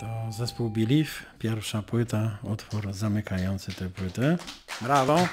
To zespół Belief, pierwsza płyta, otwór zamykający tę płytę. Brawo!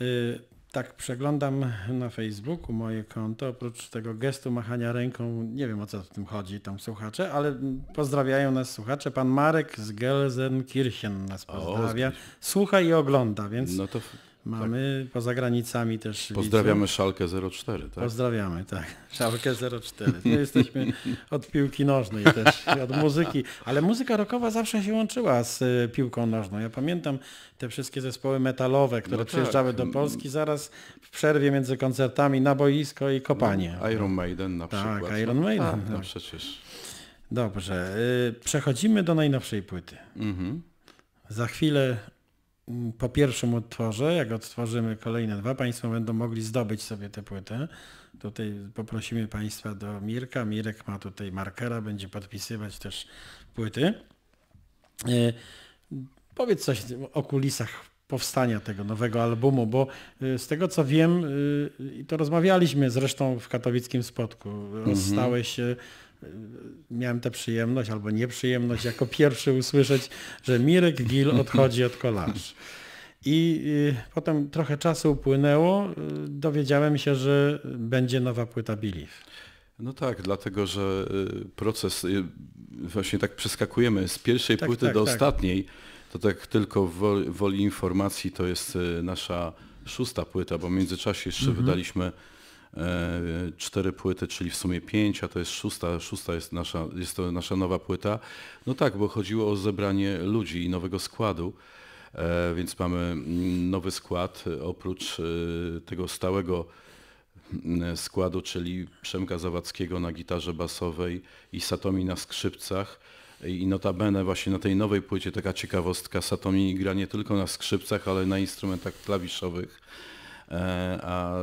Y, tak, przeglądam na Facebooku moje konto. Oprócz tego gestu machania ręką, nie wiem o co w tym chodzi, tam słuchacze, ale pozdrawiają nas słuchacze. Pan Marek z Gelsenkirchen nas pozdrawia. O, Słucha i ogląda, więc no to Mamy tak. poza granicami też. Pozdrawiamy widzę. Szalkę 04, tak? Pozdrawiamy, tak. Szalkę 04. My jesteśmy od piłki nożnej też, od muzyki, ale muzyka rockowa zawsze się łączyła z y, piłką nożną. Ja pamiętam te wszystkie zespoły metalowe, które no tak. przyjeżdżały do Polski zaraz w przerwie między koncertami na boisko i kopanie. No, Iron Maiden na tak, przykład. Tak, Iron Maiden. A, tak, no tak. przecież. Dobrze, y, przechodzimy do najnowszej płyty. Mhm. Za chwilę po pierwszym odtworze, jak odtworzymy kolejne dwa, Państwo będą mogli zdobyć sobie tę płytę. Tutaj poprosimy Państwa do Mirka. Mirek ma tutaj markera, będzie podpisywać też płyty. E, powiedz coś o kulisach powstania tego nowego albumu, bo e, z tego co wiem, e, i to rozmawialiśmy zresztą w katowickim spotku, rozstałeś mhm. się miałem tę przyjemność albo nieprzyjemność jako pierwszy usłyszeć, że Mirek Gil odchodzi od Kolarz. I y, potem trochę czasu upłynęło, y, dowiedziałem się, że będzie nowa płyta Bilif. No tak, dlatego że y, proces, właśnie tak przeskakujemy z pierwszej tak, płyty tak, do tak. ostatniej, to tak tylko woli, woli informacji to jest nasza szósta płyta, bo w międzyczasie jeszcze mhm. wydaliśmy E, cztery płyty, czyli w sumie pięć, a to jest szósta, szósta jest, nasza, jest to nasza nowa płyta. No tak, bo chodziło o zebranie ludzi i nowego składu. E, więc mamy mm, nowy skład e, oprócz tego stałego mm, składu, czyli Przemka Zawadzkiego na gitarze basowej i Satomi na skrzypcach. I notabene właśnie na tej nowej płycie taka ciekawostka, Satomi gra nie tylko na skrzypcach, ale na instrumentach klawiszowych, a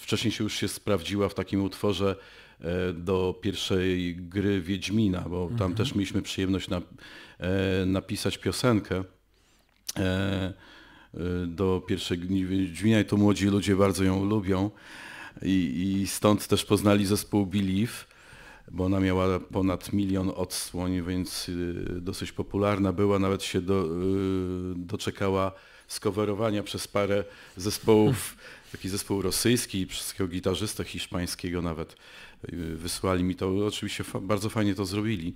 wcześniej się już się sprawdziła w takim utworze e, do pierwszej gry Wiedźmina, bo mhm. tam też mieliśmy przyjemność na, e, napisać piosenkę e, do pierwszej gry Wiedźmina i to młodzi ludzie bardzo ją lubią i, i stąd też poznali zespół Believe bo ona miała ponad milion odsłoń, więc dosyć popularna była, nawet się do, doczekała skowerowania przez parę zespołów taki zespół rosyjski, przez gitarzysta gitarzystę hiszpańskiego nawet yy, wysłali mi to. Oczywiście bardzo fajnie to zrobili.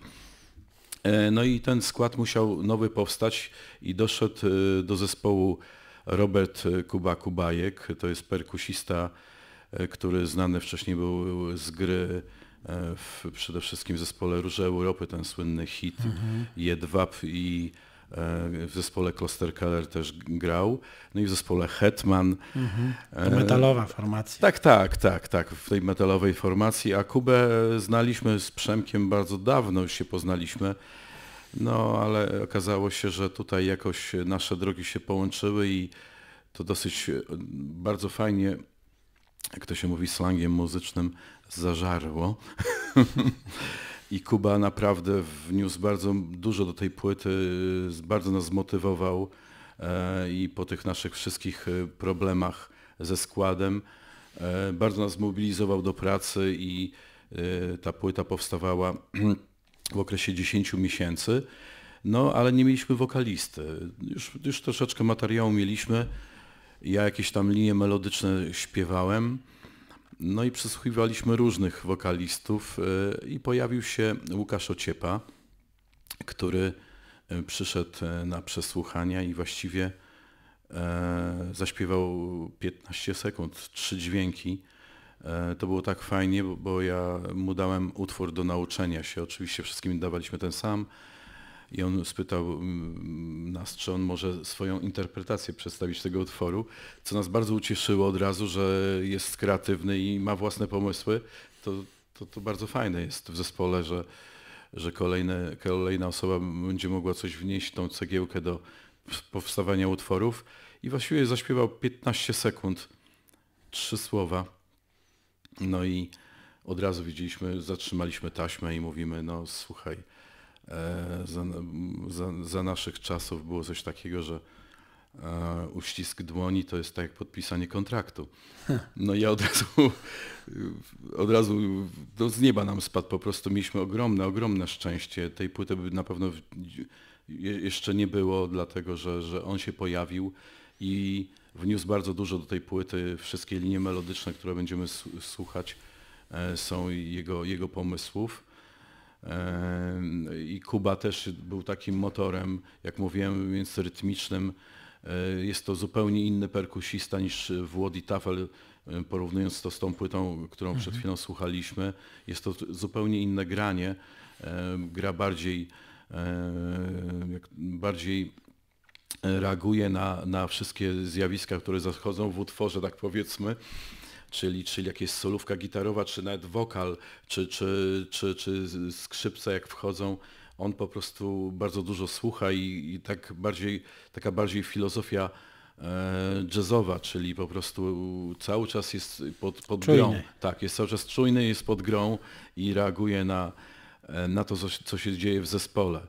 E, no i ten skład musiał nowy powstać i doszedł yy, do zespołu Robert yy, Kuba Kubajek, to jest perkusista, który znany wcześniej był z gry w, przede wszystkim w zespole Róże Europy, ten słynny hit mhm. Jedwab i E, w zespole Kloster Keller też grał, no i w zespole Hetman. Mhm. E, metalowa formacja. Tak, tak, tak, tak, w tej metalowej formacji, a Kubę znaliśmy z Przemkiem bardzo dawno, już się poznaliśmy, no ale okazało się, że tutaj jakoś nasze drogi się połączyły i to dosyć e, bardzo fajnie, jak to się mówi slangiem muzycznym, zażarło. I Kuba naprawdę wniósł bardzo dużo do tej płyty, bardzo nas zmotywował e, i po tych naszych wszystkich e, problemach ze składem e, bardzo nas mobilizował do pracy i ta płyta powstawała w okresie 10 miesięcy. No ale nie mieliśmy wokalisty. Już, już troszeczkę materiału mieliśmy. Ja jakieś tam linie melodyczne śpiewałem. No i przesłuchiwaliśmy różnych wokalistów y, i pojawił się Łukasz Ociepa, który y, przyszedł y, na przesłuchania i właściwie zaśpiewał 15 sekund, trzy dźwięki. To było tak fajnie, bo ja mu dałem utwór do nauczenia się. Oczywiście wszystkim dawaliśmy ten sam, i on spytał mm, nas, czy on może swoją interpretację przedstawić tego utworu, co nas bardzo ucieszyło od razu, że jest kreatywny i ma własne pomysły. To, to, to bardzo fajne jest w zespole, że, że kolejne, kolejna osoba będzie mogła coś wnieść, tą cegiełkę do powstawania utworów. I właściwie zaśpiewał 15 sekund, trzy słowa. No i od razu widzieliśmy, zatrzymaliśmy taśmę i mówimy, no słuchaj, E, za, za, za naszych czasów było coś takiego, że e, uścisk dłoni to jest tak jak podpisanie kontraktu. No i ja od razu, od razu no z nieba nam spadł, po prostu mieliśmy ogromne, ogromne szczęście. Tej płyty na pewno jeszcze nie było, dlatego że, że on się pojawił i wniósł bardzo dużo do tej płyty. Wszystkie linie melodyczne, które będziemy słuchać e, są jego, jego pomysłów. I Kuba też był takim motorem, jak mówiłem, więc rytmicznym. E, jest to zupełnie inny perkusista niż Włody Tafel, e, porównując to z tą płytą, którą przed mhm. chwilą słuchaliśmy. Jest to zupełnie inne granie. E, gra bardziej, bardziej reaguje na, na wszystkie zjawiska, które zachodzą w utworze, tak powiedzmy czyli, czyli jakieś solówka gitarowa, czy nawet wokal, czy, czy, czy, czy skrzypce jak wchodzą, on po prostu bardzo dużo słucha i, i tak bardziej, taka bardziej filozofia e, jazzowa, czyli po prostu cały czas jest pod, pod grą. Tak, jest cały czas czujny, jest pod grą i reaguje na, e, na to, co się dzieje w zespole.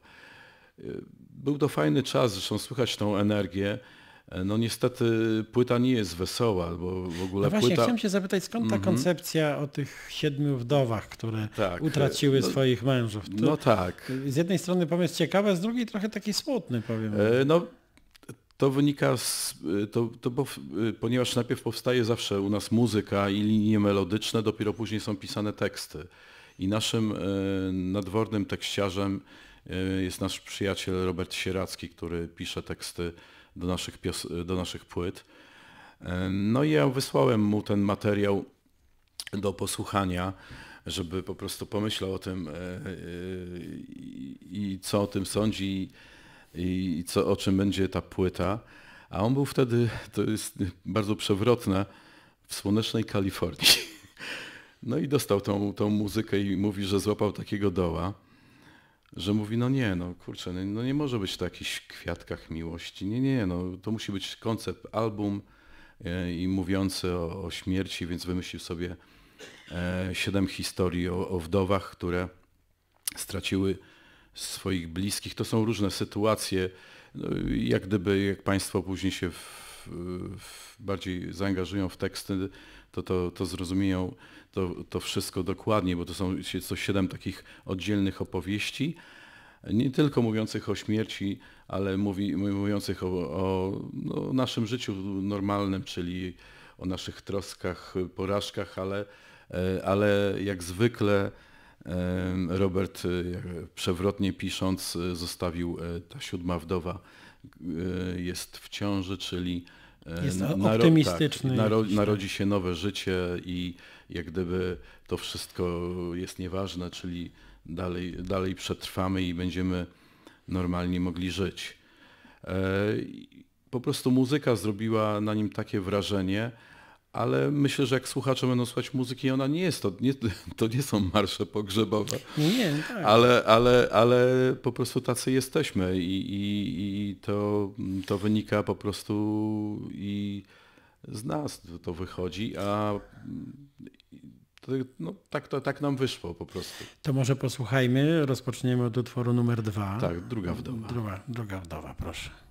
E, był to fajny czas, zresztą słychać tą energię. E, no niestety płyta nie jest wesoła, bo w ogóle no właśnie, płyta... chciałem się zapytać, skąd ta mm -hmm. koncepcja o tych siedmiu wdowach, które tak, e, utraciły no, swoich mężów? To no tak. Z jednej strony pomysł ciekawy, z drugiej trochę taki smutny, powiem. E, no to wynika z... To, to bo, ponieważ najpierw powstaje zawsze u nas muzyka i linie melodyczne, dopiero później są pisane teksty. I naszym nadwornym tekściarzem jest nasz przyjaciel Robert Sieracki, który pisze teksty do naszych, pios- do naszych płyt. E, no i ja wysłałem mu ten materiał do posłuchania, żeby po prostu pomyślał o tym e, e, i co o tym sądzi i co, o czym będzie ta płyta. A on był wtedy, to jest bardzo przewrotne, w słonecznej Kalifornii. No i dostał tą, tą muzykę i mówi, że złapał takiego doła że mówi, no nie, no kurczę, no, no nie może być to jakichś kwiatkach miłości, nie, nie, no to musi być koncept album e, i mówiący o, o śmierci, więc wymyślił sobie e, siedem historii o, o wdowach, które straciły swoich bliskich. To są różne sytuacje, no, jak gdyby, jak Państwo później się w, w bardziej zaangażują w teksty, to, to, to zrozumieją to, to wszystko dokładnie, bo to są co siedem takich oddzielnych opowieści, nie tylko mówiących o śmierci, ale mówi, mówiących o, o no, naszym życiu normalnym, czyli o naszych troskach, porażkach, ale, e, ale jak zwykle e, Robert e, przewrotnie pisząc zostawił ta siódma wdowa jest w ciąży, czyli E, jest naro optymistyczny. Tak, naro tak. narodzi się nowe życie i jak gdyby to wszystko jest nieważne, czyli dalej, dalej przetrwamy i będziemy normalnie mogli żyć. E, po prostu muzyka zrobiła na nim takie wrażenie, ale myślę, że jak słuchacze będą słuchać muzyki, ona nie jest to, nie, to nie są marsze pogrzebowe. Nie, tak. Ale, ale, ale po prostu tacy jesteśmy i, i, i to, to wynika po prostu i z nas to wychodzi, a no, tak, to, tak nam wyszło po prostu. To może posłuchajmy, rozpoczniemy od utworu numer dwa. Tak, druga wdowa. Druga, druga wdowa, proszę.